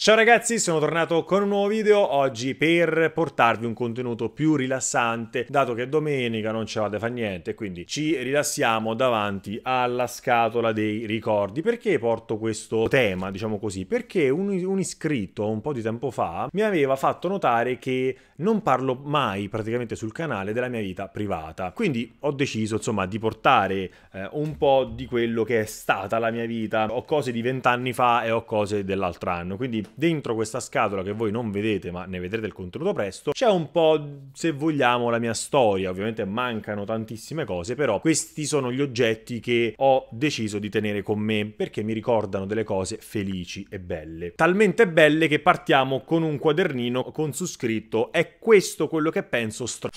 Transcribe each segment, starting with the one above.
Ciao ragazzi, sono tornato con un nuovo video oggi per portarvi un contenuto più rilassante, dato che domenica non ce la fa niente, quindi ci rilassiamo davanti alla scatola dei ricordi. Perché porto questo tema, diciamo così? Perché un, un iscritto un po' di tempo fa mi aveva fatto notare che non parlo mai praticamente sul canale della mia vita privata. Quindi ho deciso, insomma, di portare eh, un po' di quello che è stata la mia vita. Ho cose di vent'anni fa e ho cose dell'altro anno, quindi dentro questa scatola che voi non vedete ma ne vedrete il contenuto presto, c'è un po' se vogliamo la mia storia, ovviamente mancano tantissime cose, però questi sono gli oggetti che ho deciso di tenere con me perché mi ricordano delle cose felici e belle. Talmente belle che partiamo con un quadernino con su scritto è questo quello che penso str...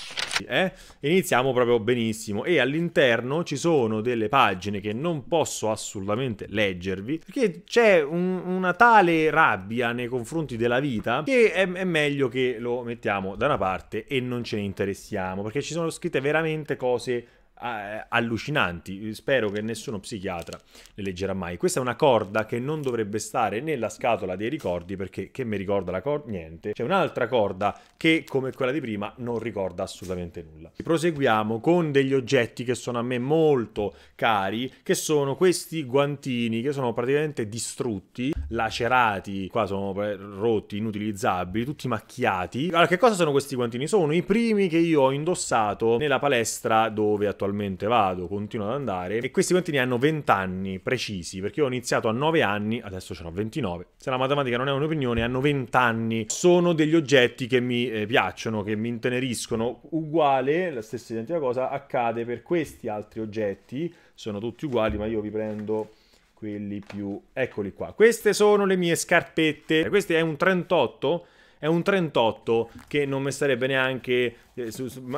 Eh? Iniziamo proprio benissimo e all'interno ci sono delle pagine che non posso assolutamente leggervi perché c'è un, una tale rabbia rabbia nei confronti della vita che è, è, meglio che lo mettiamo da una parte e non ce ne interessiamo perché ci sono scritte veramente cose eh, allucinanti. Spero che nessuno psichiatra le leggerà mai. Questa è una corda che non dovrebbe stare nella scatola dei ricordi perché che mi ricorda la corda? Niente. C'è un'altra corda che come quella di prima non ricorda assolutamente nulla. Proseguiamo con degli oggetti che sono a me molto cari, che sono questi guantini che sono praticamente distrutti, lacerati, qua sono eh, rotti, inutilizzabili, tutti macchiati. Allora, che cosa sono questi guantini? Sono i primi che io ho indossato nella palestra dove attualmente naturalmente vado, continuo ad andare e questi contini hanno 20 anni precisi perché io ho iniziato a 9 anni, adesso ce n'ho 29. Se la matematica non è un'opinione, hanno 20 anni. Sono degli oggetti che mi eh, piacciono, che mi inteneriscono. Uguale, la stessa identica cosa accade per questi altri oggetti, sono tutti uguali, ma io vi prendo quelli più eccoli qua. Queste sono le mie scarpette. Questo è un 38 è un 38 che non mi starebbe neanche, eh,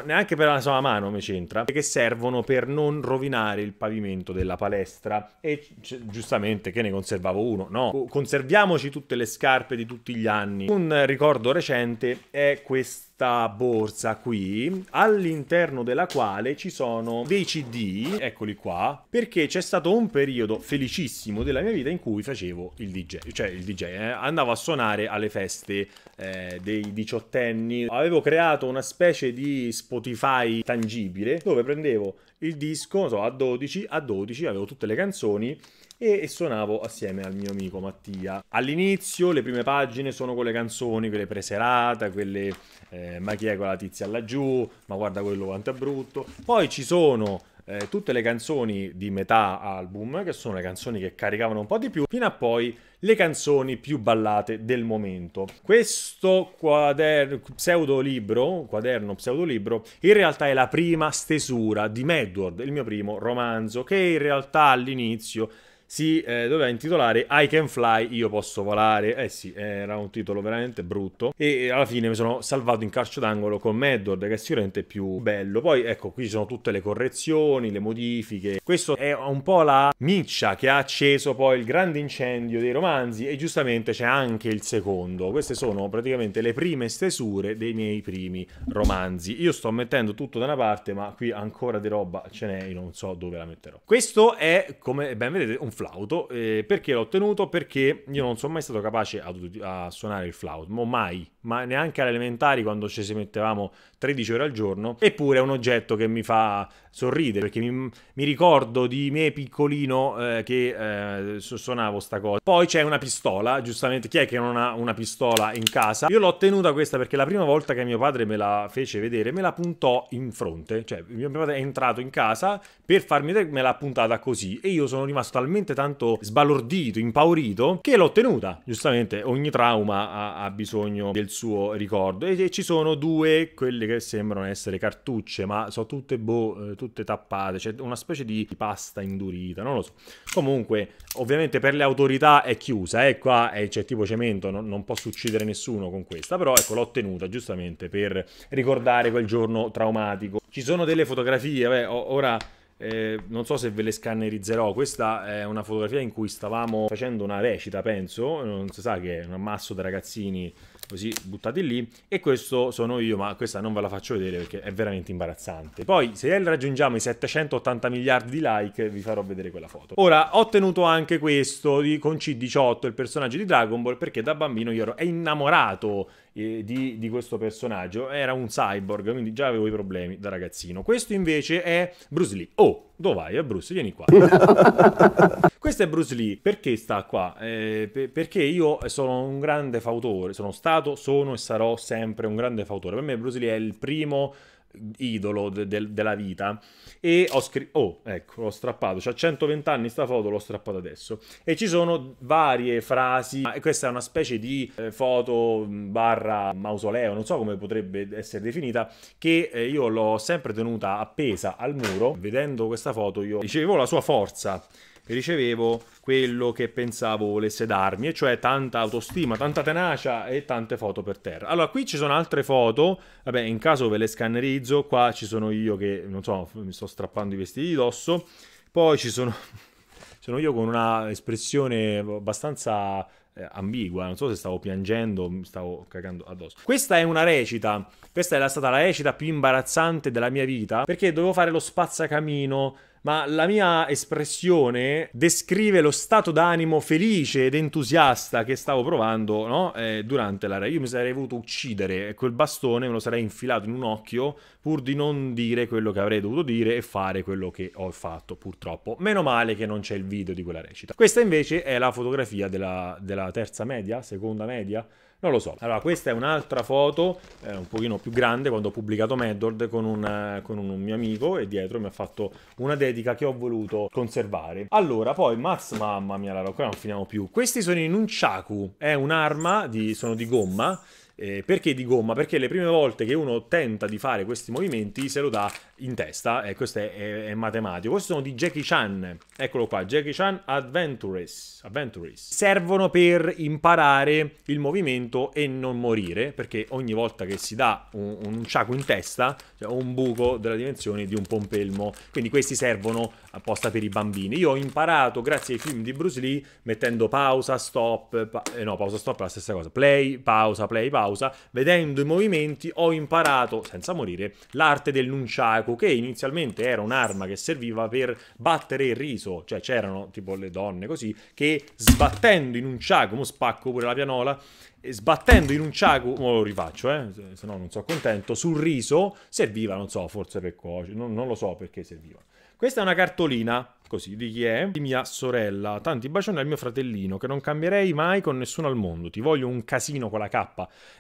neanche per la sola mano mi c'entra, che servono per non rovinare il pavimento della palestra e giustamente che ne conservavo uno, no? Conserviamoci tutte le scarpe di tutti gli anni. Un ricordo recente è questo questa borsa qui, all'interno della quale ci sono dei CD, eccoli qua, perché c'è stato un periodo felicissimo della mia vita in cui facevo il DJ, cioè il DJ, eh, andavo a suonare alle feste eh, dei diciottenni, avevo creato una specie di Spotify tangibile dove prendevo il disco, non so, a 12, a 12 avevo tutte le canzoni e, e suonavo assieme al mio amico Mattia. All'inizio le prime pagine sono con le canzoni, quelle preserata, quelle eh, ma chi è quella tizia laggiù, ma guarda quello quanto è brutto. Poi ci sono eh, tutte le canzoni di metà album, che sono le canzoni che caricavano un po' di più, fino a poi le canzoni più ballate del momento. Questo quaderno, pseudolibro, quaderno pseudolibro, in realtà è la prima stesura di Medward, il mio primo romanzo, che in realtà all'inizio si eh, doveva intitolare I Can Fly, Io Posso Volare. Eh sì, era un titolo veramente brutto. E alla fine mi sono salvato in calcio d'angolo con Meddord, che è sicuramente più bello. Poi ecco, qui ci sono tutte le correzioni, le modifiche. Questo è un po' la miccia che ha acceso poi il grande incendio dei romanzi e giustamente c'è anche il secondo. Queste sono praticamente le prime stesure dei miei primi romanzi. Io sto mettendo tutto da una parte, ma qui ancora di roba ce n'è, io non so dove la metterò. Questo è, come ben vedete, un flash flauto. Eh, perché l'ho ottenuto? Perché io non sono mai stato capace a, a suonare il flauto, mai, ma neanche alle elementari quando ci si mettevamo 13 ore al giorno, eppure è un oggetto che mi fa sorridere, perché mi, mi ricordo di me piccolino eh, che eh, suonavo sta cosa. Poi c'è una pistola, giustamente, chi è che non ha una pistola in casa? Io l'ho tenuta questa perché la prima volta che mio padre me la fece vedere, me la puntò in fronte, cioè mio padre è entrato in casa per farmi vedere, me l'ha puntata così e io sono rimasto talmente tanto sbalordito, impaurito, che l'ho tenuta. Giustamente ogni trauma ha, ha bisogno del suo ricordo e, e ci sono due, quelle che che sembrano essere cartucce, ma sono tutte, boh, eh, tutte tappate, c'è cioè una specie di pasta indurita, non lo so. Comunque, ovviamente per le autorità è chiusa, eh, qua eh, c'è tipo cemento, non, non posso uccidere nessuno con questa, però ecco l'ho ottenuta giustamente per ricordare quel giorno traumatico. Ci sono delle fotografie, beh, ora... Eh, non so se ve le scannerizzerò. Questa è una fotografia in cui stavamo facendo una recita, penso. Non si sa che è un ammasso di ragazzini così buttati lì e questo sono io ma questa non ve la faccio vedere perché è veramente imbarazzante poi se raggiungiamo i 780 miliardi di like vi farò vedere quella foto ora ho tenuto anche questo di, con C18 il personaggio di Dragon Ball perché da bambino io ero innamorato di, di, questo personaggio. Era un cyborg, quindi già avevo i problemi da ragazzino. Questo invece è Bruce Lee. Oh, dove vai? È Bruce, vieni qua. questo è Bruce Lee. Perché sta qua? Eh, per, perché io sono un grande fautore. Sono stato, sono e sarò sempre un grande fautore. Per me Bruce Lee è il primo idolo de- de- della vita e ho scritto oh ecco l'ho strappato c'ha 120 anni sta foto l'ho strappata adesso e ci sono varie frasi e questa è una specie di eh, foto mm, barra mausoleo non so come potrebbe essere definita che eh, io l'ho sempre tenuta appesa al muro vedendo questa foto io dicevo oh, la sua forza ricevevo quello che pensavo volesse darmi, e cioè tanta autostima, tanta tenacia e tante foto per terra. Allora, qui ci sono altre foto, vabbè, in caso ve le scannerizzo, qua ci sono io che, non so, mi sto strappando i vestiti di dosso, poi ci sono, sono io con una espressione abbastanza eh, ambigua, non so se stavo piangendo, mi stavo cagando addosso. Questa è una recita, questa è stata la recita più imbarazzante della mia vita, perché dovevo fare lo spazzacamino ma la mia espressione descrive lo stato d'animo felice ed entusiasta che stavo provando no? eh, durante la Io mi sarei voluto uccidere quel bastone, me lo sarei infilato in un occhio pur di non dire quello che avrei dovuto dire e fare quello che ho fatto purtroppo. Meno male che non c'è il video di quella recita. Questa invece è la fotografia della, della terza media, seconda media, non lo so. Allora, questa è un'altra foto, eh, un pochino più grande, quando ho pubblicato Meddord con, una, eh, con un, un, mio amico e dietro mi ha fatto una dedica che ho voluto conservare. Allora, poi Maz, mamma mia, la qua non finiamo più. Questi sono i Nunchaku, è un'arma, di, sono di gomma, eh, perché di gomma? Perché le prime volte che uno tenta di fare questi movimenti se lo dà in testa, e eh, questo è, è, è, matematico. Questi sono di Jackie Chan, eccolo qua, Jackie Chan Adventures. Adventures. Servono per imparare il movimento e non morire, perché ogni volta che si dà un, un ciaco in testa, cioè un buco della dimensione di un pompelmo. Quindi questi servono apposta per i bambini. Io ho imparato grazie ai film di Bruce Lee mettendo pausa, stop, pa- eh, no pausa, stop è la stessa cosa, play, pausa, play, pausa pausa, vedendo i movimenti ho imparato, senza morire, l'arte del nunchaku, che inizialmente era un'arma che serviva per battere il riso, cioè c'erano tipo le donne così, che sbattendo in un ciaco, mo spacco pure la pianola, sbattendo in un ciaco, lo rifaccio, eh, se no non sono contento, sul riso serviva, non so, forse per cuocere, non, non lo so perché serviva. Questa è una cartolina, così, di chi è? Di mia sorella. Tanti bacioni al mio fratellino, che non cambierei mai con nessuno al mondo. Ti voglio un casino con la K.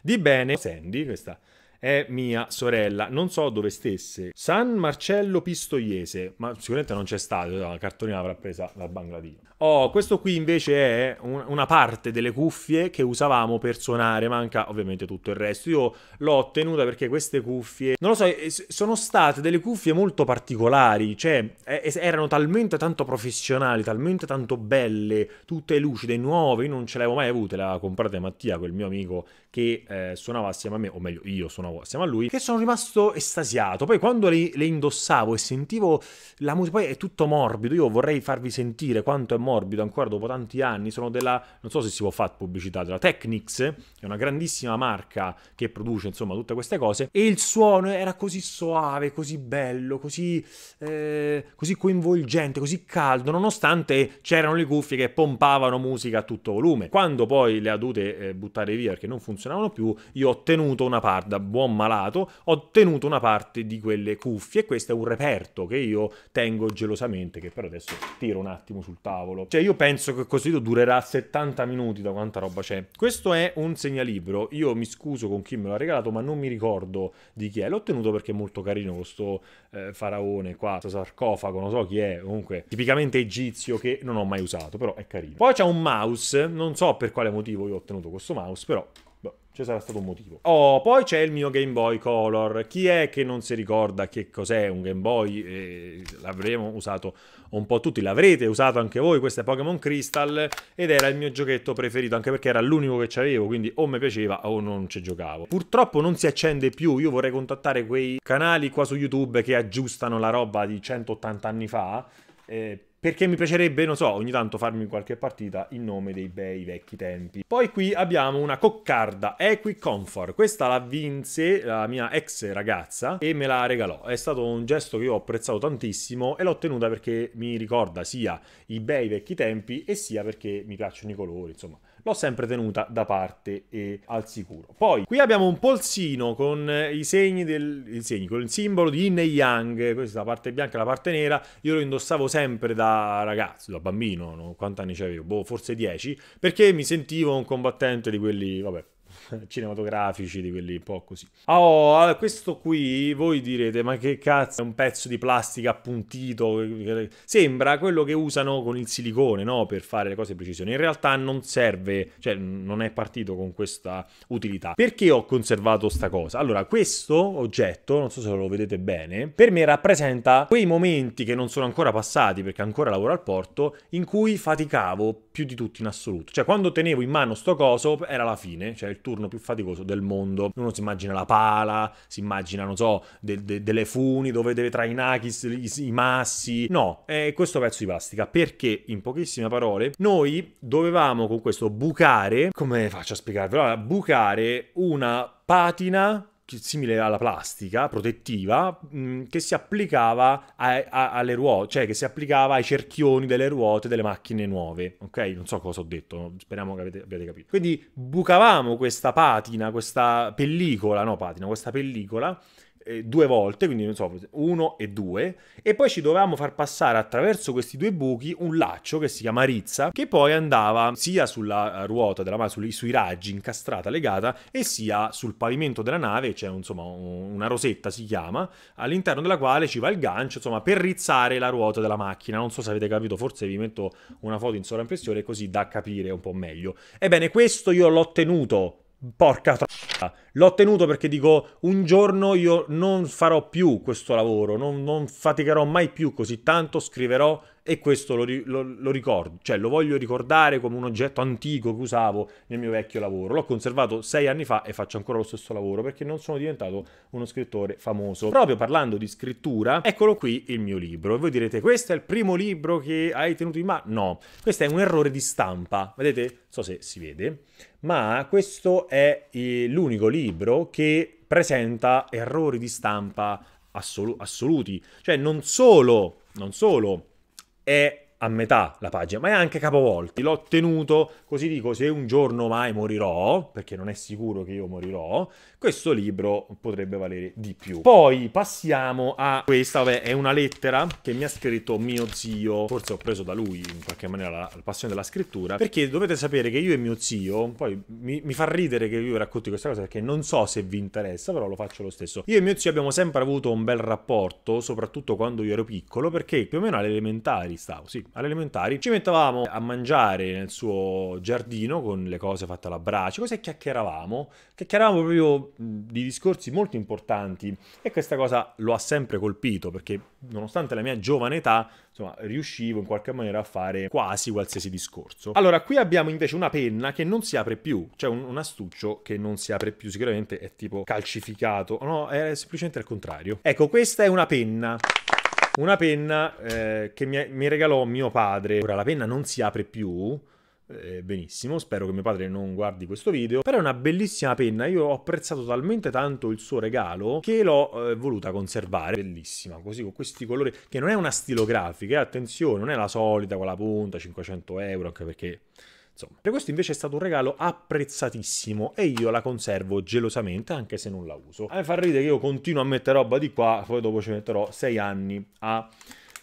Di bene, Sandy, questa è mia sorella, non so dove stesse. San Marcello Pistoiese, ma sicuramente non c'è stato, la cartolina l'avrà presa dal Bangladesh. Oh, questo qui invece è un, una parte delle cuffie che usavamo per suonare, manca ovviamente tutto il resto. Io l'ho ottenuta perché queste cuffie, non lo so, eh, sono state delle cuffie molto particolari, cioè eh, erano talmente tanto professionali, talmente tanto belle, tutte lucide, nuove, io non ce le avevo mai avute, le aveva comprate Mattia, quel mio amico che eh, suonava assieme a me, o meglio io suonavo assieme a lui, che sono rimasto estasiato. Poi quando le, le indossavo e sentivo la musica, poi è tutto morbido, io vorrei farvi sentire quanto è morbido ancora dopo tanti anni, sono della, non so se si può fare pubblicità, della Technics, è una grandissima marca che produce insomma tutte queste cose, e il suono era così soave, così bello, così, eh, così coinvolgente, così caldo, nonostante c'erano le cuffie che pompavano musica a tutto volume. Quando poi le ha dovute eh, buttare via perché non funzionava funzionavano più, io ho ottenuto una parte, da buon malato, ho ottenuto una parte di quelle cuffie e questo è un reperto che io tengo gelosamente, che però adesso tiro un attimo sul tavolo. Cioè io penso che questo video durerà 70 minuti da quanta roba c'è. Questo è un segnalibro, io mi scuso con chi me l'ha regalato ma non mi ricordo di chi è, l'ho ottenuto perché è molto carino questo eh, faraone qua, questo sarcofago, non so chi è, comunque tipicamente egizio che non ho mai usato, però è carino. Poi c'è un mouse, non so per quale motivo io ho ottenuto questo mouse, però ci sarà stato un motivo. Oh, poi c'è il mio Game Boy Color. Chi è che non si ricorda che cos'è un Game Boy? Eh, l'avremo usato un po' tutti, l'avrete usato anche voi, questo è Pokémon Crystal ed era il mio giochetto preferito, anche perché era l'unico che avevo, quindi o mi piaceva o non ci giocavo. Purtroppo non si accende più, io vorrei contattare quei canali qua su YouTube che aggiustano la roba di 180 anni fa, eh, perché mi piacerebbe, non so, ogni tanto farmi qualche partita in nome dei bei vecchi tempi. Poi qui abbiamo una coccarda Equicomfort. Questa la vinse la mia ex ragazza e me la regalò. È stato un gesto che io ho apprezzato tantissimo e l'ho ottenuta perché mi ricorda sia i bei vecchi tempi e sia perché mi piacciono i colori, insomma l'ho sempre tenuta da parte e al sicuro. Poi qui abbiamo un polsino con i segni del i segni, con il simbolo di Yin e Yang, questa la parte bianca e la parte nera, io lo indossavo sempre da ragazzo, da bambino, no? quanti anni avevo? Boh, forse 10, perché mi sentivo un combattente di quelli, vabbè, cinematografici, di quelli un po' così. Oh, questo qui voi direte: ma che cazzo è un pezzo di plastica appuntito? Sembra quello che usano con il silicone no? per fare le cose di precisione. In realtà non serve, cioè non è partito con questa utilità. Perché ho conservato sta cosa? Allora, questo oggetto, non so se lo vedete bene, per me rappresenta quei momenti che non sono ancora passati perché ancora lavoro al porto, in cui faticavo più di tutti in assoluto. Cioè, quando tenevo in mano sto coso, era la fine, cioè il tuo turno più faticoso del mondo. Uno si immagina la pala, si immagina, non so, de- de- delle funi dove deve tra i i, massi. No, è questo pezzo di plastica perché, in pochissime parole, noi dovevamo con questo bucare, come faccio a spiegarvelo? bucare una patina simile alla plastica protettiva mh, mm, che si applicava a, a, alle ruote, cioè che si applicava ai cerchioni delle ruote delle macchine nuove, ok? Non so cosa ho detto, speriamo che avete, abbiate capito. Quindi bucavamo questa patina, questa pellicola, no patina, questa pellicola eh, due volte, quindi non so, uno e due, e poi ci dovevamo far passare attraverso questi due buchi un laccio che si chiama rizza, che poi andava sia sulla eh, ruota della nave, sui, sui raggi incastrata, legata, e sia sul pavimento della nave, c'è cioè, insomma una rosetta si chiama, all'interno della quale ci va il gancio, insomma, per rizzare la ruota della macchina. Non so se avete capito, forse vi metto una foto in sovraimpressione così da capire un po' meglio. Ebbene, questo io l'ho tenuto Porca troia, l'ho ottenuto perché dico un giorno io non farò più questo lavoro, non, non faticherò mai più così tanto, scriverò e questo lo, lo, lo, ricordo, cioè lo voglio ricordare come un oggetto antico che usavo nel mio vecchio lavoro. L'ho conservato sei anni fa e faccio ancora lo stesso lavoro perché non sono diventato uno scrittore famoso. Proprio parlando di scrittura, eccolo qui il mio libro. E voi direte, questo è il primo libro che hai tenuto in mano? No, questo è un errore di stampa. Vedete? Non so se si vede, ma questo è eh, l'unico libro che presenta errori di stampa assoluti. Cioè non solo, non solo é eh, a metà la pagina, ma è anche capovolti. L'ho tenuto, così dico, se un giorno mai morirò, perché non è sicuro che io morirò, questo libro potrebbe valere di più. Poi passiamo a questa, vabbè, è una lettera che mi ha scritto mio zio, forse ho preso da lui in qualche maniera la, la passione della scrittura, perché dovete sapere che io e mio zio, poi mi, mi fa ridere che io racconti questa cosa perché non so se vi interessa, però lo faccio lo stesso. Io e mio zio abbiamo sempre avuto un bel rapporto, soprattutto quando io ero piccolo, perché più o meno alle elementari stavo, sì, alle elementari ci mettevamo a mangiare nel suo giardino con le cose fatte alla brace, cose chiacchieravamo, chiacchieravamo proprio di discorsi molto importanti e questa cosa lo ha sempre colpito perché nonostante la mia giovane età, insomma, riuscivo in qualche maniera a fare quasi qualsiasi discorso. Allora, qui abbiamo invece una penna che non si apre più, cioè un, un astuccio che non si apre più, sicuramente è tipo calcificato, no, è semplicemente al contrario. Ecco, questa è una penna una penna eh, che mi, mi, regalò mio padre. Ora la penna non si apre più, eh, benissimo, spero che mio padre non guardi questo video, però è una bellissima penna, io ho apprezzato talmente tanto il suo regalo che l'ho eh, voluta conservare, bellissima, così con questi colori, che non è una stilografica, eh, attenzione, non è la solita con la punta, 500 euro, anche perché... Insomma, per questo invece è stato un regalo apprezzatissimo e io la conservo gelosamente anche se non la uso. A me fa ridere che io continuo a mettere roba di qua, poi dopo ci metterò sei anni a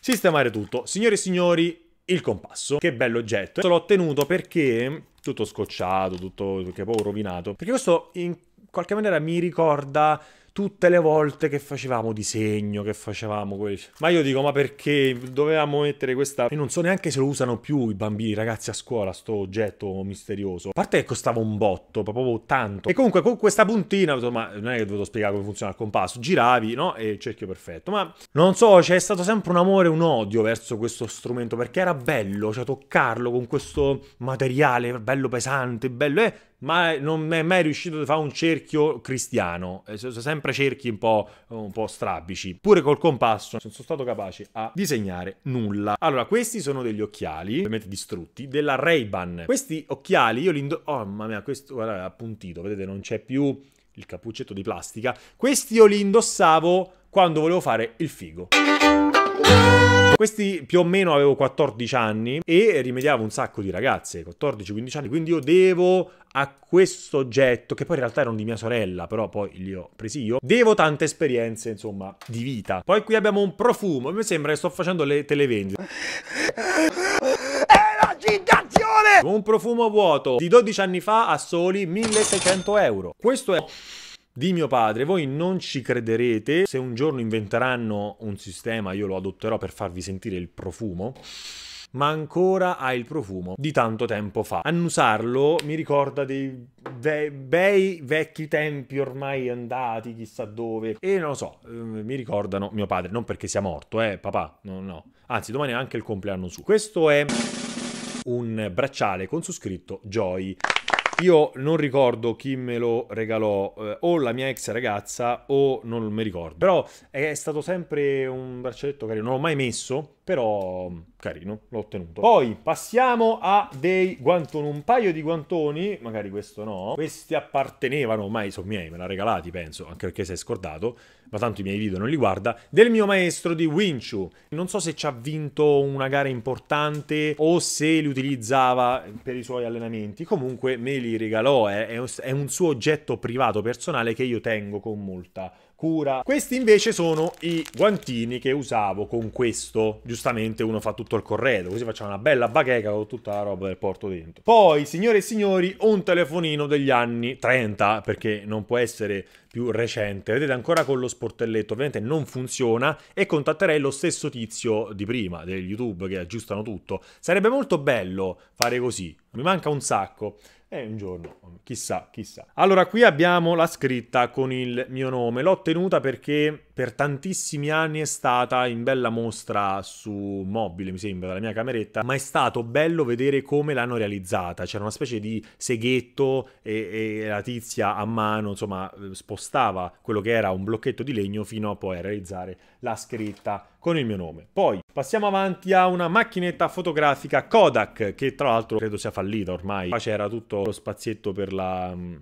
sistemare tutto. Signore e signori, il compasso. Che bello oggetto. L'ho ottenuto perché tutto scocciato, tutto che poi rovinato. Perché questo in qualche maniera mi ricorda tutte le volte che facevamo disegno, che facevamo questo. Ma io dico, ma perché dovevamo mettere questa... E non so neanche se lo usano più i bambini, i ragazzi a scuola, sto oggetto misterioso. A parte che costava un botto, proprio tanto. E comunque con questa puntina, ma non è che dovevo spiegare come funziona il compasso, giravi, no? E cerchio perfetto. Ma non so, c'è stato sempre un amore, un odio verso questo strumento, perché era bello, cioè toccarlo con questo materiale bello pesante, bello... Eh, ma non mi è mai riuscito a fare un cerchio cristiano. Eh, sono sempre cerchi un po', un po', strabici. Pure col compasso non sono stato capace a disegnare nulla. Allora, questi sono degli occhiali, ovviamente distrutti, della Ray-Ban. Questi occhiali io li indosso... Oh, mamma mia, questo guarda, appuntito, vedete, non c'è più il cappuccetto di plastica. Questi io li indossavo quando volevo fare il figo. Questi più o meno avevo 14 anni e rimediavo un sacco di ragazze, 14-15 anni, quindi io devo a questo oggetto, che poi in realtà erano di mia sorella, però poi li ho presi io, devo tante esperienze, insomma, di vita. Poi qui abbiamo un profumo, mi sembra che sto facendo le televendite. Elargitazione! Un profumo vuoto di 12 anni fa a soli 1600 euro. Questo è di mio padre. Voi non ci crederete, se un giorno inventeranno un sistema io lo adotterò per farvi sentire il profumo ma ancora ha il profumo di tanto tempo fa. Annusarlo mi ricorda dei ve bei vecchi tempi ormai andati chissà dove e non lo so, ehm, mi ricordano mio padre, non perché sia morto, eh papà, no no, anzi domani è anche il compleanno suo. Questo è un bracciale con su scritto Joy. Io non ricordo chi me lo regalò, eh, o la mia ex ragazza o non mi ricordo. Però è stato sempre un braccialetto carino, non l'ho mai messo, però mm, carino, l'ho ottenuto. Poi passiamo a dei guantoni, un paio di guantoni, magari questo no, questi appartenevano, ormai sono miei, me l'ha regalati penso, anche perché si è scordato ma tanto i miei video non li guarda, del mio maestro di Winchu. Non so se ci ha vinto una gara importante o se li utilizzava per i suoi allenamenti, comunque me li regalò, è, un suo oggetto privato personale che io tengo con molta cura. Questi invece sono i guantini che usavo con questo, giustamente uno fa tutto il corredo, così facciamo una bella bacheca con tutta la roba del porto dentro. Poi, signore e signori, un telefonino degli anni 30, perché non può essere più recente. Vedete ancora con lo sportelletto, ovviamente non funziona e contatterei lo stesso tizio di prima, del YouTube, che aggiustano tutto. Sarebbe molto bello fare così, mi manca un sacco. Eh, un giorno, chissà, chissà. Allora, qui abbiamo la scritta con il mio nome. L'ho ottenuta perché per tantissimi anni è stata in bella mostra su mobile, mi sembra, dalla mia cameretta, ma è stato bello vedere come l'hanno realizzata. C'era una specie di seghetto e, e la tizia a mano, insomma, spostata eh, spostava quello che era un blocchetto di legno fino a poi realizzare la scritta con il mio nome. Poi passiamo avanti a una macchinetta fotografica Kodak che tra l'altro credo sia fallita ormai. Qua c'era tutto lo spazietto per la mm,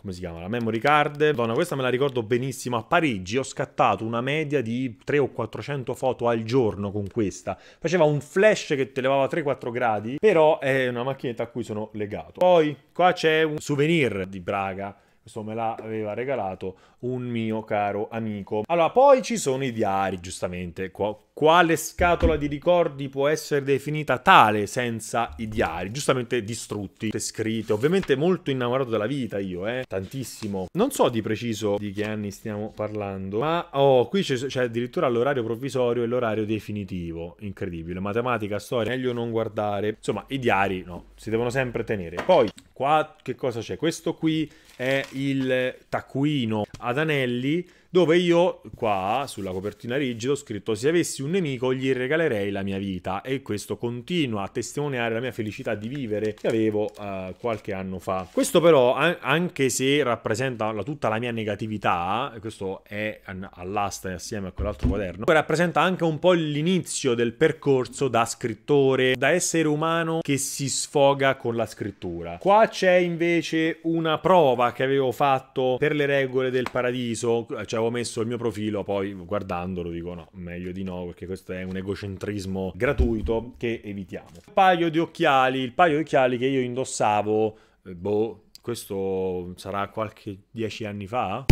come si chiama? La memory card. Madonna, questa me la ricordo benissimo. A Parigi ho scattato una media di 300 o 400 foto al giorno con questa. Faceva un flash che te levava 3-4 gradi, però è una macchinetta a cui sono legato. Poi qua c'è un souvenir di Braga questo me l'aveva regalato un mio caro amico. Allora, poi ci sono i diari, giustamente, qua quale scatola di ricordi può essere definita tale senza i diari, giustamente distrutti, scritte, ovviamente molto innamorato della vita io, eh, tantissimo. Non so di preciso di che anni stiamo parlando, ma oh, qui c'è, c'è addirittura l'orario provvisorio e l'orario definitivo, incredibile, matematica, storia, meglio non guardare, insomma i diari no, si devono sempre tenere. Poi qua che cosa c'è? Questo qui è il taccuino ad anelli dove io qua sulla copertina rigida ho scritto se avessi un nemico gli regalerei la mia vita e questo continua a testimoniare la mia felicità di vivere che avevo eh, qualche anno fa. Questo però anche se rappresenta la, tutta la mia negatività, questo è all'asta assieme a quell'altro quaderno, rappresenta anche un po' l'inizio del percorso da scrittore, da essere umano che si sfoga con la scrittura. Qua c'è invece una prova che avevo fatto per le regole del paradiso, cioè avevo messo il mio profilo, poi guardandolo dico no, meglio di no, perché questo è un egocentrismo gratuito che evitiamo. Un paio di occhiali, il paio di occhiali che io indossavo, eh, boh, questo sarà qualche dieci anni fa.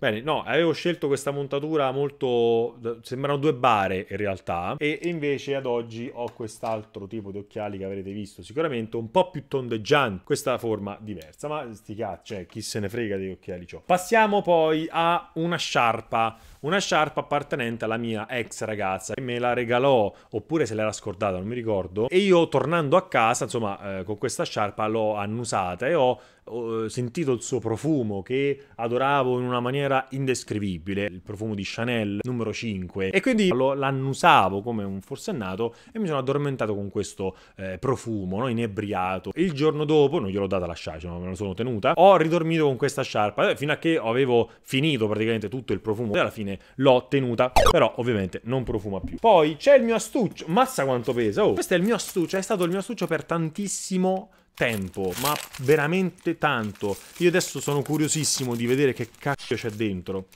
Bene, no, avevo scelto questa montatura molto... sembrano due bare in realtà e invece ad oggi ho quest'altro tipo di occhiali che avrete visto sicuramente un po' più tondeggiante, questa forma diversa, ma sti cazzo, cioè chi se ne frega degli occhiali ciò. Passiamo poi a una sciarpa una sciarpa appartenente alla mia ex ragazza che me la regalò oppure se l'era scordata, non mi ricordo. E io tornando a casa, insomma, eh, con questa sciarpa l'ho annusata e ho ho eh, sentito il suo profumo che adoravo in una maniera indescrivibile, il profumo di Chanel numero 5 e quindi lo, l'annusavo come un forsennato e mi sono addormentato con questo eh, profumo, no? inebriato. Il giorno dopo, non gliel'ho data la sciarpa, cioè me la sono tenuta, ho ridormito con questa sciarpa fino a che avevo finito praticamente tutto il profumo e alla fine bene, l'ho tenuta, però ovviamente non profuma più. Poi c'è il mio astuccio, massa quanto pesa, oh, questo è il mio astuccio, è stato il mio astuccio per tantissimo tempo, ma veramente tanto. Io adesso sono curiosissimo di vedere che cacchio c'è dentro.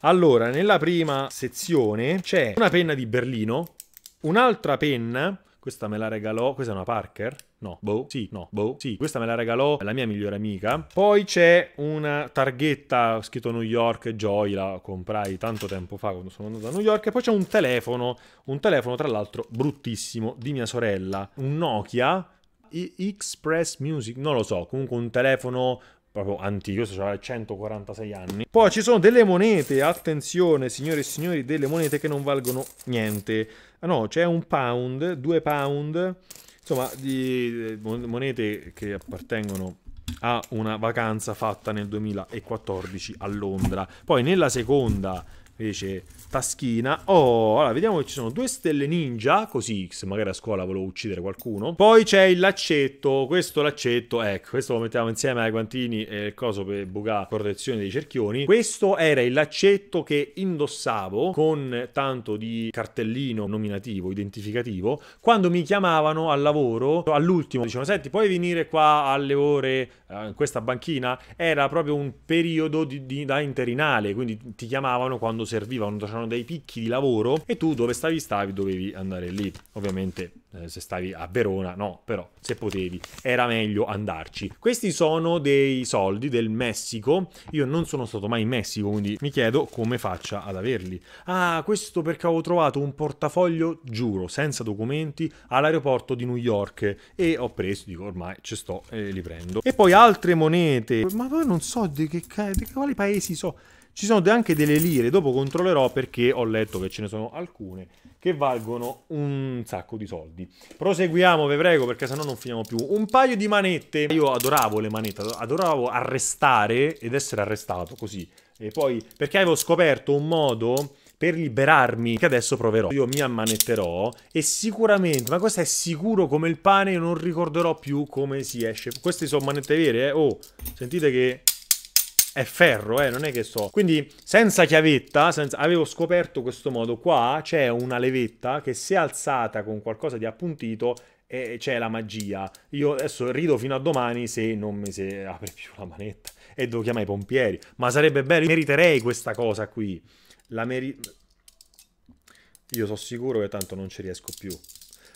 Allora, nella prima sezione c'è una penna di Berlino, un'altra penna, questa me la regalò, questa è una Parker, no, boh, sì, no, boh, sì. Questa me la regalò la mia migliore amica. Poi c'è una targhetta scritto New York Joy, la comprai tanto tempo fa quando sono andato a New York. E poi c'è un telefono, un telefono tra l'altro bruttissimo di mia sorella, un Nokia Express Music, non lo so, comunque un telefono proprio antico, se cioè 146 anni. Poi ci sono delle monete, attenzione signore e signori, delle monete che non valgono niente. Ah no, c'è un pound, due pound, Insomma, di eh, monete che appartengono a una vacanza fatta nel 2014 a Londra. Poi nella seconda Invece taschina. Oh, allora vediamo che ci sono due stelle ninja, così se magari a scuola volevo uccidere qualcuno. Poi c'è il laccetto, questo laccetto, ecco, questo lo mettiamo insieme ai guantini e il coso per bugare protezione dei cerchioni. Questo era il laccetto che indossavo con tanto di cartellino nominativo, identificativo, quando mi chiamavano al lavoro, all'ultimo dicevano "Senti, puoi venire qua alle ore eh, in questa banchina?" Era proprio un periodo di, di, da interinale, quindi ti chiamavano quando servivano, c'erano dei picchi di lavoro e tu dove stavi stavi dovevi andare lì. Ovviamente eh, se stavi a Verona no, però se potevi era meglio andarci. Questi sono dei soldi del Messico. Io non sono stato mai in Messico, quindi mi chiedo come faccia ad averli. Ah, questo perché avevo trovato un portafoglio, giuro, senza documenti all'aeroporto di New York e ho preso, dico ormai ci sto e li prendo. E poi altre monete, ma poi non so di che, di quali paesi so. Ci sono anche delle lire, dopo controllerò perché ho letto che ce ne sono alcune che valgono un sacco di soldi. Proseguiamo, ve prego, perché sennò non finiamo più. Un paio di manette. Io adoravo le manette, adoravo arrestare ed essere arrestato così. E poi, perché avevo scoperto un modo per liberarmi, che adesso proverò. Io mi ammanetterò e sicuramente, ma questo è sicuro come il pane, io non ricorderò più come si esce. Queste sono manette vere, eh? Oh, sentite che è ferro, eh, non è che so. Quindi senza chiavetta, senza... avevo scoperto questo modo qua, c'è una levetta che se alzata con qualcosa di appuntito eh, c'è la magia. Io adesso rido fino a domani se non mi si apre più la manetta e devo chiamare i pompieri. Ma sarebbe bello, meriterei questa cosa qui. La meri... Io sono sicuro che tanto non ci riesco più.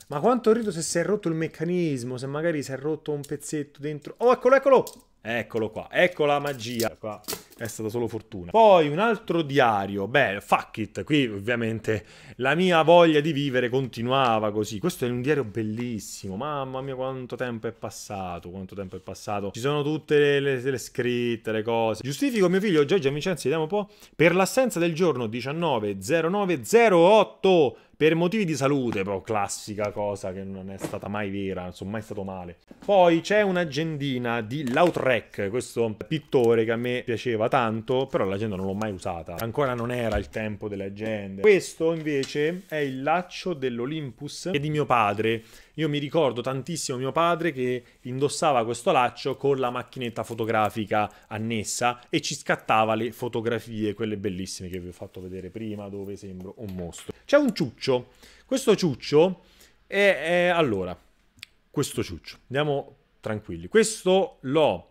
Ma quanto rido se si è rotto il meccanismo, se magari si è rotto un pezzetto dentro... Oh, eccolo, eccolo! Eccolo qua, ecco la magia qua è stata solo fortuna. Poi un altro diario, beh, fuck it, qui ovviamente la mia voglia di vivere continuava così. Questo è un diario bellissimo, mamma mia quanto tempo è passato, quanto tempo è passato. Ci sono tutte le, le, le scritte, le cose. Giustifico mio figlio Giorgio Vincenzi, vediamo un po', per l'assenza del giorno 19.09.08 per motivi di salute, però classica cosa che non è stata mai vera, non sono mai stato male. Poi c'è un'agendina di Lautrec, questo pittore che a me piaceva tanto, però l'agenda non l'ho mai usata, ancora non era il tempo delle agende. Questo invece è il laccio dell'Olympus e di mio padre. Io mi ricordo tantissimo mio padre che indossava questo laccio con la macchinetta fotografica annessa e ci scattava le fotografie, quelle bellissime che vi ho fatto vedere prima, dove sembro un mostro. C'è un ciuccio ciuccio. Questo ciuccio è, è allora, questo ciuccio, andiamo tranquilli. Questo l'ho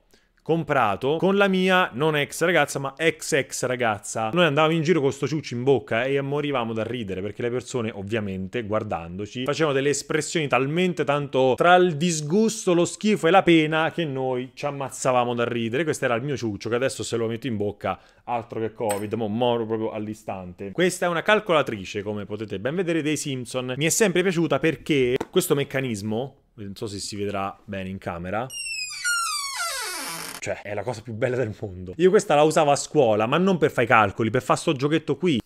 comprato con la mia non ex ragazza ma ex ex ragazza. Noi andavamo in giro con sto ciuccio in bocca e morivamo da ridere perché le persone ovviamente guardandoci facevano delle espressioni talmente tanto tra il disgusto, lo schifo e la pena che noi ci ammazzavamo da ridere. Questo era il mio ciuccio che adesso se lo metto in bocca altro che covid, mo moro proprio all'istante. Questa è una calcolatrice come potete ben vedere dei Simpson. Mi è sempre piaciuta perché questo meccanismo, non so se si vedrà bene in camera, cioè, è la cosa più bella del mondo. Io questa la usavo a scuola, ma non per fare i calcoli, per fare sto giochetto qui.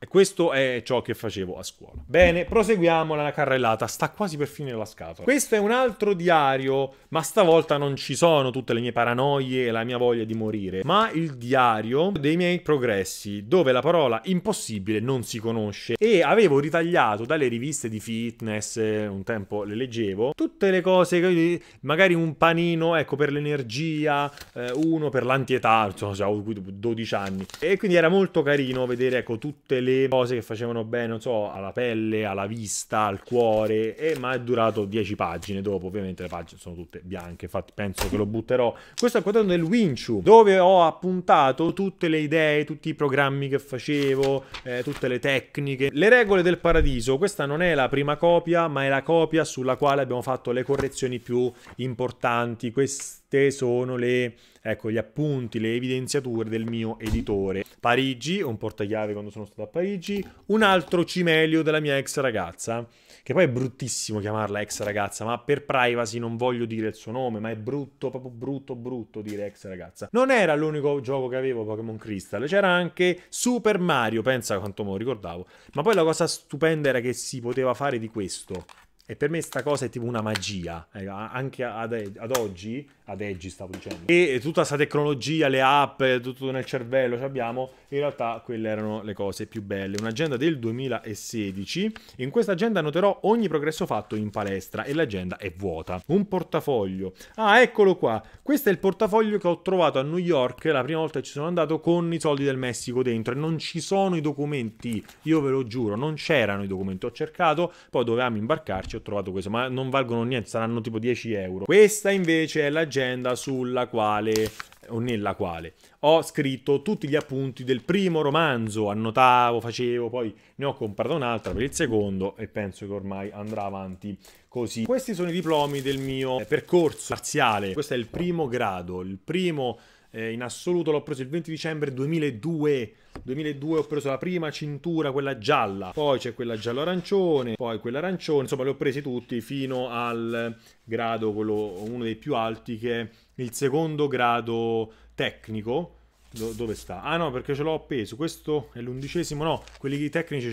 E questo è ciò che facevo a scuola. Bene, proseguiamo la carrellata. Sta quasi per finire la scatola. Questo è un altro diario, ma stavolta non ci sono tutte le mie paranoie e la mia voglia di morire, ma il diario dei miei progressi, dove la parola impossibile non si conosce. E avevo ritagliato dalle riviste di fitness, eh, un tempo le leggevo, tutte le cose, magari un panino, ecco, per l'energia, eh, uno per l'antietà, insomma, cioè, avevo 12 anni. E quindi era molto carino vedere, ecco, tutte le le cose che facevano bene, non so, alla pelle, alla vista, al cuore, e, ma è durato 10 pagine dopo, ovviamente le pagine sono tutte bianche, infatti penso che lo butterò. Questo è il quaderno del Winchu, dove ho appuntato tutte le idee, tutti i programmi che facevo, eh, tutte le tecniche. Le regole del paradiso, questa non è la prima copia, ma è la copia sulla quale abbiamo fatto le correzioni più importanti. Questa queste sono le, ecco, gli appunti, le evidenziature del mio editore. Parigi, un portachiave quando sono stato a Parigi, un altro cimelio della mia ex ragazza, che poi è bruttissimo chiamarla ex ragazza, ma per privacy non voglio dire il suo nome, ma è brutto, proprio brutto, brutto dire ex ragazza. Non era l'unico gioco che avevo Pokémon Crystal, c'era anche Super Mario, pensa quanto me lo ricordavo. Ma poi la cosa stupenda era che si poteva fare di questo. E per me sta cosa è tipo una magia, eh, anche ad, ad, oggi, ad oggi stavo dicendo. E tutta questa tecnologia, le app, tutto nel cervello che abbiamo, in realtà quelle erano le cose più belle. Un'agenda del 2016, in questa agenda noterò ogni progresso fatto in palestra e l'agenda è vuota. Un portafoglio, ah eccolo qua, questo è il portafoglio che ho trovato a New York la prima volta che ci sono andato con i soldi del Messico dentro e non ci sono i documenti, io ve lo giuro, non c'erano i documenti, ho cercato, poi dovevamo imbarcarci ho trovato questo, ma non valgono niente, saranno tipo 10 euro. Questa invece è l'agenda sulla quale o nella quale ho scritto tutti gli appunti del primo romanzo, annotavo, facevo, poi ne ho comprato un'altra per il secondo e penso che ormai andrà avanti così. Questi sono i diplomi del mio eh, percorso parziale, questo è il primo grado, il primo eh, in assoluto l'ho preso il 20 dicembre 2002. 2002 ho preso la prima cintura, quella gialla, poi c'è quella giallo-arancione, poi quella arancione, insomma le ho presi tutti fino al grado, quello, uno dei più alti che è il secondo grado tecnico Do dove sta? Ah no, perché ce l'ho appeso. Questo è l'undicesimo. No, quelli tecnici ce,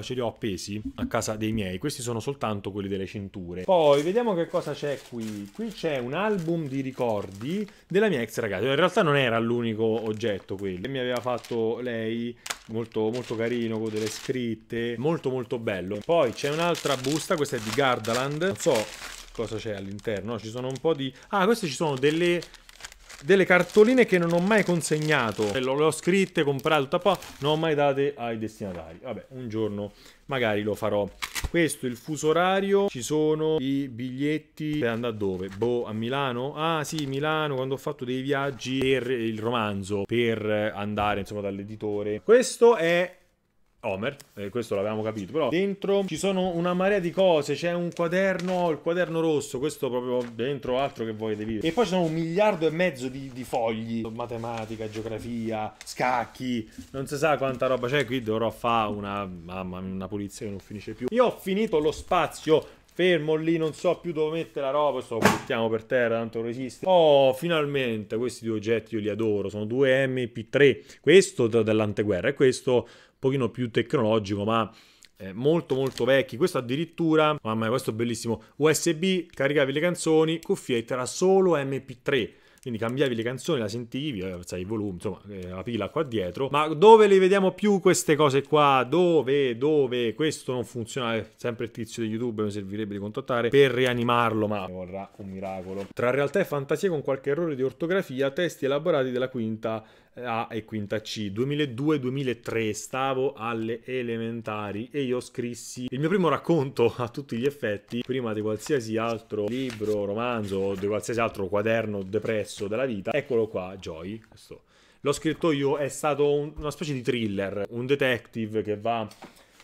ce, li ho appesi a casa dei miei. Questi sono soltanto quelli delle cinture. Poi vediamo che cosa c'è qui. Qui c'è un album di ricordi della mia ex ragazza. In realtà non era l'unico oggetto quello. Che mi aveva fatto lei molto, molto carino con delle scritte. Molto molto bello. Poi c'è un'altra busta, questa è di Gardaland. Non so cosa c'è all'interno. Ci sono un po' di... Ah, queste ci sono delle delle cartoline che non ho mai consegnato. Le ho scritte, comprate tutta po', non ho mai date ai destinatari. Vabbè, un giorno magari lo farò. Questo è il fuso orario, ci sono i biglietti per andare dove? Boh, a Milano? Ah sì, Milano, quando ho fatto dei viaggi per il romanzo, per andare insomma dall'editore. Questo è Homer, eh, questo l'avevamo capito, però dentro ci sono una marea di cose, c'è un quaderno, il quaderno rosso, questo proprio dentro altro che volete dire. E poi ci sono un miliardo e mezzo di, di, fogli, matematica, geografia, scacchi, non si sa quanta roba c'è qui, dovrò fare una, mamma, una pulizia che non finisce più. Io ho finito lo spazio, fermo lì, non so più dove mettere la roba, questo lo buttiamo per terra, tanto non esiste. Oh, finalmente, questi due oggetti io li adoro, sono due MP3, questo dell'anteguerra e questo pochino più tecnologico, ma eh, molto molto vecchi. Questo addirittura, mamma mia, questo è bellissimo. USB, caricavi le canzoni, cuffietta era solo MP3. Quindi cambiavi le canzoni, la sentivi, eh, alzavi il volume, insomma, eh, la pila qua dietro. Ma dove le vediamo più queste cose qua? Dove, dove? Questo non funziona. Sempre il tizio di YouTube mi servirebbe di contattare per rianimarlo, ma vorrà un miracolo. Tra realtà e fantasia con qualche errore di ortografia, testi elaborati della quinta a e quinta C. 2002-2003 stavo alle elementari e io scrissi il mio primo racconto a tutti gli effetti, prima di qualsiasi altro libro, romanzo o di qualsiasi altro quaderno depresso della vita. Eccolo qua, Joy, questo. L'ho scritto io, è stato un, una specie di thriller, un detective che va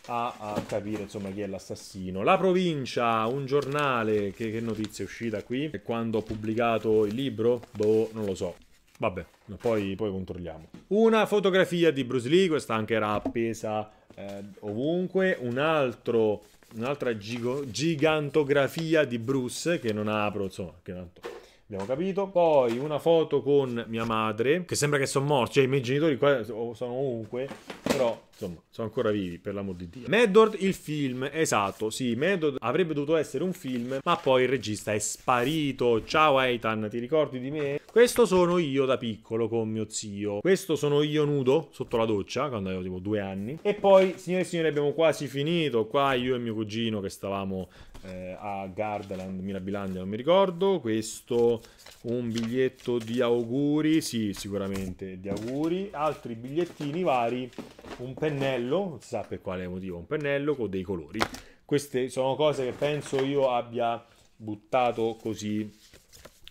a, capire insomma chi è l'assassino. La provincia, un giornale, che, che notizia è uscita qui? E quando ho pubblicato il libro? Boh, non lo so. Vabbè poi, poi controlliamo. Una fotografia di Bruce Lee, questa anche era appesa eh, ovunque, un altro, un'altra gigo, gigantografia di Bruce che non apro, insomma, che tanto abbiamo capito. Poi una foto con mia madre, che sembra che sono morti, cioè i miei genitori qua sono ovunque, però Insomma, sono ancora vivi, per l'amor di Dio. Meddord il film, esatto, sì, Meddord avrebbe dovuto essere un film, ma poi il regista è sparito. Ciao Eitan, ti ricordi di me? Questo sono io da piccolo con mio zio. Questo sono io nudo sotto la doccia, quando avevo tipo due anni. E poi, signore e signori, abbiamo quasi finito. Qua io e mio cugino che stavamo eh, a Gardaland Mirabilandia, non mi ricordo. Questo un biglietto di auguri, sì, sicuramente di auguri. Altri bigliettini vari, un pennello, non si sa per quale motivo, un pennello con dei colori. Queste sono cose che penso io abbia buttato così.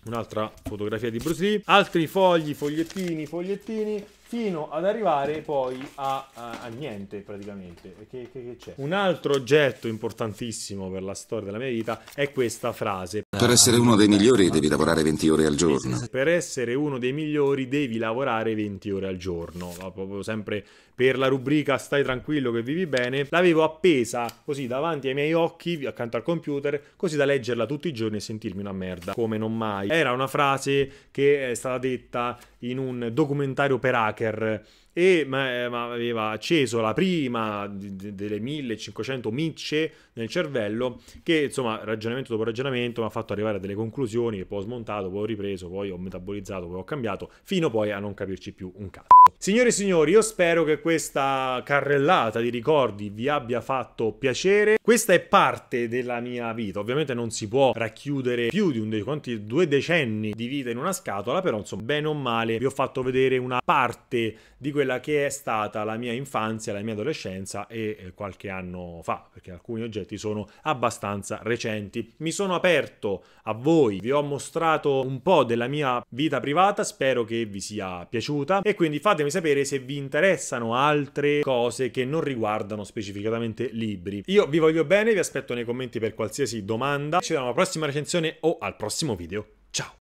Un'altra fotografia di Bruce Lee. Altri fogli, fogliettini, fogliettini fino ad arrivare poi a, a, a niente praticamente. Che, che, che Un altro oggetto importantissimo per la storia della mia vita è questa frase. Per essere uno dei migliori devi lavorare 20 ore al giorno. Per essere uno dei migliori devi lavorare 20 ore al giorno. Proprio sempre per la rubrica Stai tranquillo che vivi bene. L'avevo appesa così davanti ai miei occhi, accanto al computer, così da leggerla tutti i giorni e sentirmi una merda. Come non mai. Era una frase che è stata detta in un documentario per hacker hacker e ma, eh, ma aveva acceso la prima di, di, delle 1500 micce nel cervello che insomma ragionamento dopo ragionamento mi ha fatto arrivare a delle conclusioni che poi ho smontato, poi ho ripreso, poi ho metabolizzato, poi ho cambiato, fino poi a non capirci più un cazzo. Signore e signori, io spero che questa carrellata di ricordi vi abbia fatto piacere. Questa è parte della mia vita, ovviamente non si può racchiudere più di un dei quanti due decenni di vita in una scatola, però insomma bene o male vi ho fatto vedere una parte di questo quella che è stata la mia infanzia, la mia adolescenza e eh, qualche anno fa, perché alcuni oggetti sono abbastanza recenti. Mi sono aperto a voi, vi ho mostrato un po' della mia vita privata, spero che vi sia piaciuta e quindi fatemi sapere se vi interessano altre cose che non riguardano specificatamente libri. Io vi voglio bene, vi aspetto nei commenti per qualsiasi domanda. Ci vediamo alla prossima recensione o al prossimo video. Ciao!